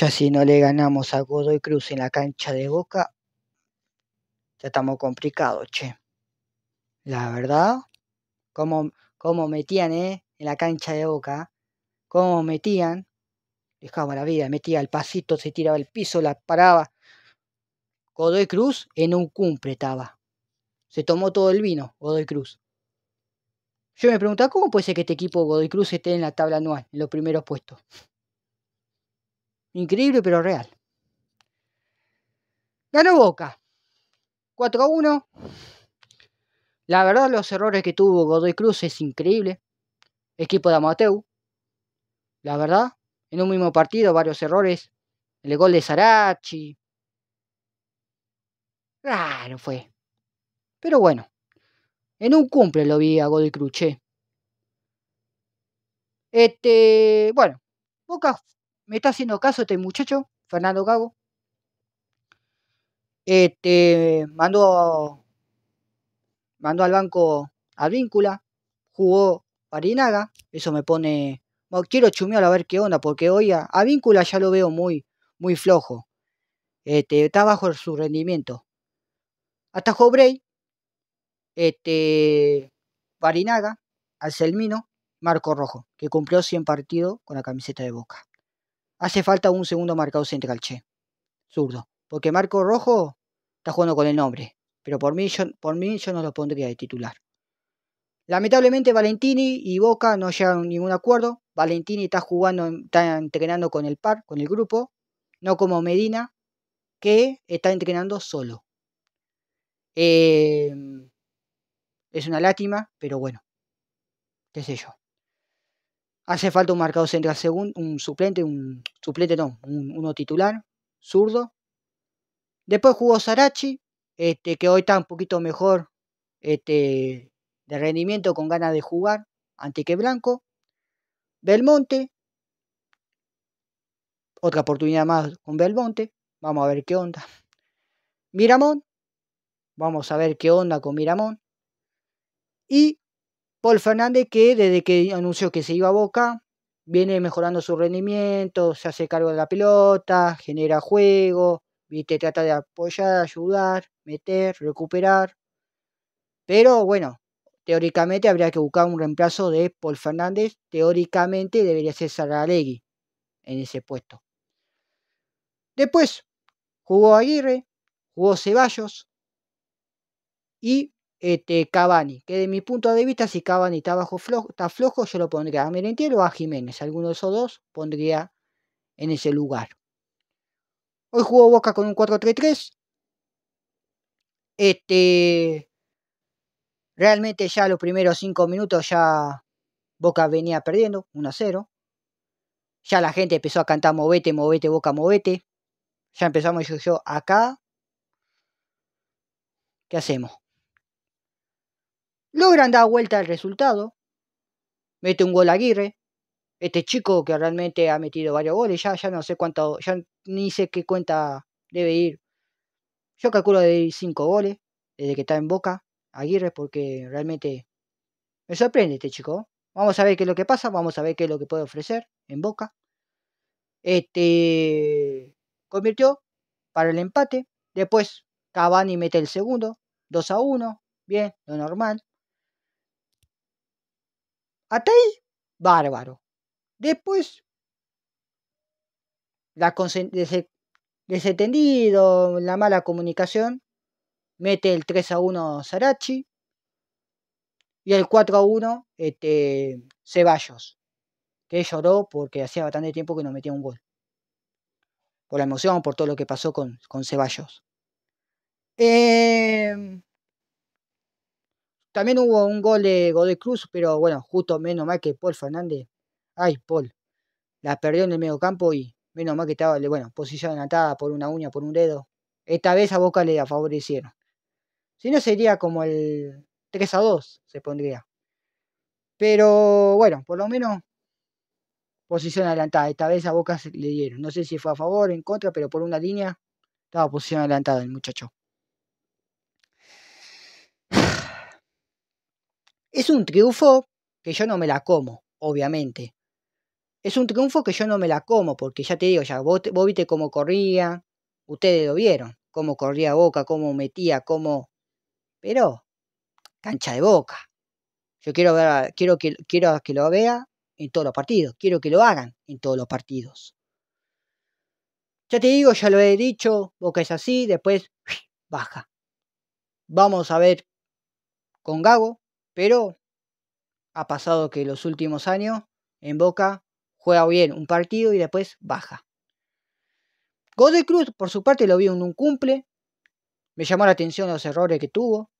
Ya si no le ganamos a Godoy Cruz en la cancha de Boca, ya estamos complicados, che. La verdad, como, metían, eh, en la cancha de Boca, como metían, dejaba la vida, metía el pasito, se tiraba el piso, la paraba. Godoy Cruz en un cumple estaba. Se tomó todo el vino, Godoy Cruz. Yo me preguntaba, ¿cómo puede ser que este equipo Godoy Cruz esté en la tabla anual, en los primeros puestos? Increíble, pero real. Ganó Boca. 4 a 1. La verdad, los errores que tuvo Godoy Cruz es increíble. Equipo de Amateu. La verdad, en un mismo partido, varios errores. El gol de Sarachi. Raro fue. Pero bueno. En un cumple lo vi a Godoy Cruz, Este, bueno, Boca me está haciendo caso este muchacho, Fernando Gago. Este, mandó, al banco Víncula, jugó Parinaga, eso me pone... quiero chumear a ver qué onda, porque hoy a, Víncula ya lo veo muy, muy flojo. Este, está bajo su rendimiento. Hasta Jobrey, este, Barinaga, Alcelmino, Marco Rojo, que cumplió 100 partidos con la camiseta de Boca hace falta un segundo marcador central, che. Zurdo. Porque Marco Rojo está jugando con el nombre. Pero por mí, yo, por mí yo no lo pondría de titular. Lamentablemente Valentini y Boca no llegan a ningún acuerdo. Valentini está jugando, está entrenando con el par, con el grupo. No como Medina, que está entrenando solo. Eh, es una lástima, pero bueno. Qué sé yo. Hace falta un marcado central segundo, un suplente, un suplente no, uno titular, zurdo. Después jugó Sarachi, este, que hoy está un poquito mejor este, de rendimiento, con ganas de jugar, ante que Blanco. Belmonte, otra oportunidad más con Belmonte, vamos a ver qué onda. Miramón, vamos a ver qué onda con Miramón. Y Paul Fernández que desde que anunció que se iba a Boca, viene mejorando su rendimiento, se hace cargo de la pelota, genera juego, trata de apoyar, ayudar, meter, recuperar. Pero bueno, teóricamente habría que buscar un reemplazo de Paul Fernández. Teóricamente debería ser Saralegui en ese puesto. Después jugó Aguirre, jugó Ceballos y este, Cavani, que de mi punto de vista, si Cavani está, bajo flojo, está flojo, yo lo pondría a Merentiel o a Jiménez, alguno de esos dos pondría en ese lugar. Hoy jugó Boca con un 4-3-3. Este, realmente ya los primeros 5 minutos ya Boca venía perdiendo 1-0. Ya la gente empezó a cantar movete, movete, Boca, movete. Ya empezamos yo, yo acá. ¿Qué hacemos? logran dar vuelta al resultado, mete un gol Aguirre, este chico que realmente ha metido varios goles, ya, ya no sé cuánto, ya ni sé qué cuenta debe ir. Yo calculo de ir 5 goles desde que está en Boca, Aguirre, porque realmente me sorprende este chico. ¿eh? Vamos a ver qué es lo que pasa, vamos a ver qué es lo que puede ofrecer en Boca. Este convirtió para el empate. Después Cavani mete el segundo, 2 a 1, bien, lo normal. Hasta bárbaro. Después, la desentendido, la mala comunicación, mete el 3 a 1 Sarachi y el 4 a 1 este, Ceballos, que lloró porque hacía bastante tiempo que no metía un gol. Por la emoción, por todo lo que pasó con, con Ceballos. Eh, también hubo un gol de Godoy Cruz, pero bueno, justo menos mal que Paul Fernández. Ay, Paul. La perdió en el medio campo y menos mal que estaba, bueno, posición adelantada por una uña, por un dedo. Esta vez a Boca le favorecieron. Si no sería como el 3 a 2, se pondría. Pero bueno, por lo menos posición adelantada. Esta vez a Boca le dieron. No sé si fue a favor o en contra, pero por una línea estaba posición adelantada el muchacho. Es un triunfo que yo no me la como, obviamente. Es un triunfo que yo no me la como, porque ya te digo, ya vos, viste cómo corría, ustedes lo vieron, cómo corría Boca, cómo metía, cómo... Pero, cancha de Boca. Yo quiero, ver, quiero, que, quiero que lo vea en todos los partidos, quiero que lo hagan en todos los partidos. Ya te digo, ya lo he dicho, Boca es así, después baja. Vamos a ver con Gago, pero ha pasado que los últimos años en Boca juega bien un partido y después baja. Godoy Cruz, por su parte, lo vi en un cumple. Me llamó la atención los errores que tuvo.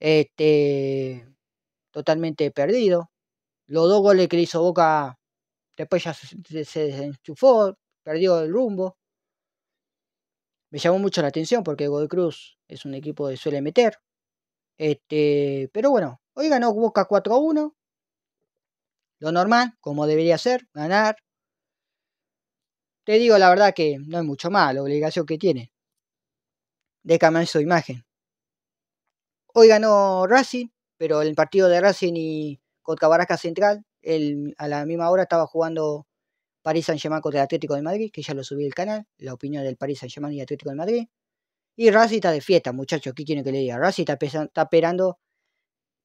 Este, totalmente perdido. Los dos goles que le hizo Boca, después ya se desenchufó, perdió el rumbo. Me llamó mucho la atención porque Godoy Cruz es un equipo que suele meter. Este, pero bueno, Hoy ganó Busca 4-1. Lo normal, como debería ser, ganar. Te digo la verdad que no es mucho más la obligación que tiene Déjame cambiar su imagen. Hoy ganó Racing, pero el partido de Racing y contra Central, él, a la misma hora estaba jugando París Saint-Germain contra el Atlético de Madrid, que ya lo subí al canal, la opinión del París Saint-Germain y Atlético de Madrid. Y Racing está de fiesta, muchachos, ¿qué quieren que le diga? Racing está esperando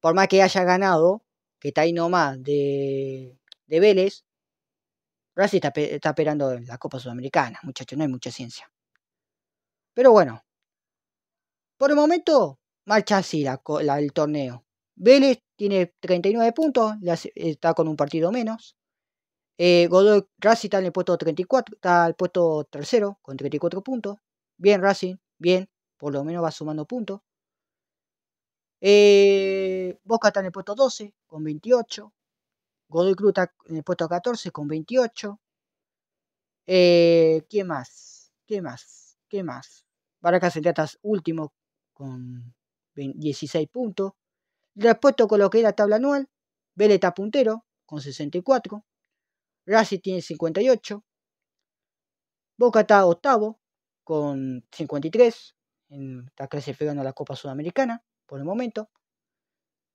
por más que haya ganado, que está ahí nomás de, Vélez, Racing está, esperando esperando la Copa Sudamericana, muchachos, no hay mucha ciencia. Pero bueno, por el momento marcha así la, el torneo. Vélez tiene 39 puntos, está con un partido menos. Eh, Godoy Racing está en el puesto 34, está al puesto tercero con 34 puntos. Bien Racing, bien, por lo menos va sumando puntos. Eh, Boca está en el puesto 12 con 28. Godoy Cruz está en el puesto 14 con 28. Eh, ¿Qué más? ¿Qué más? ¿Qué más? Baracas está último con 16 puntos. Respuesto con lo que es la tabla anual. Vélez está puntero con 64. Racing tiene 58. Boca está octavo con 53. En, está clasificando a la Copa Sudamericana por el momento.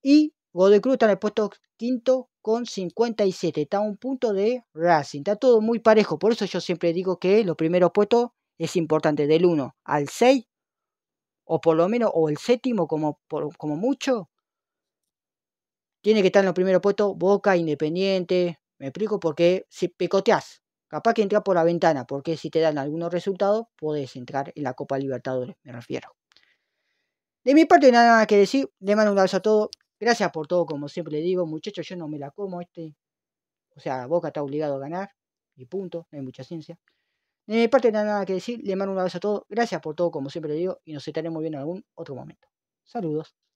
Y Godoy Cruz está en el puesto quinto con 57. Está a un punto de Racing. Está todo muy parejo. Por eso yo siempre digo que los primeros puestos es importante. Del 1 al 6. O por lo menos, o el séptimo como, como mucho. Tiene que estar en los primeros puestos Boca, Independiente. Me explico porque si picoteas, capaz que entra por la ventana, porque si te dan algunos resultados, Puedes entrar en la Copa Libertadores, me refiero. De mi parte nada más que decir, le mando un abrazo a todos. Gracias por todo, como siempre le digo, muchachos, yo no me la como este. O sea, Boca está obligado a ganar. Y punto, no hay mucha ciencia. De mi parte nada más que decir, le mando un abrazo a todos. Gracias por todo, como siempre le digo, y nos estaremos viendo en algún otro momento. Saludos.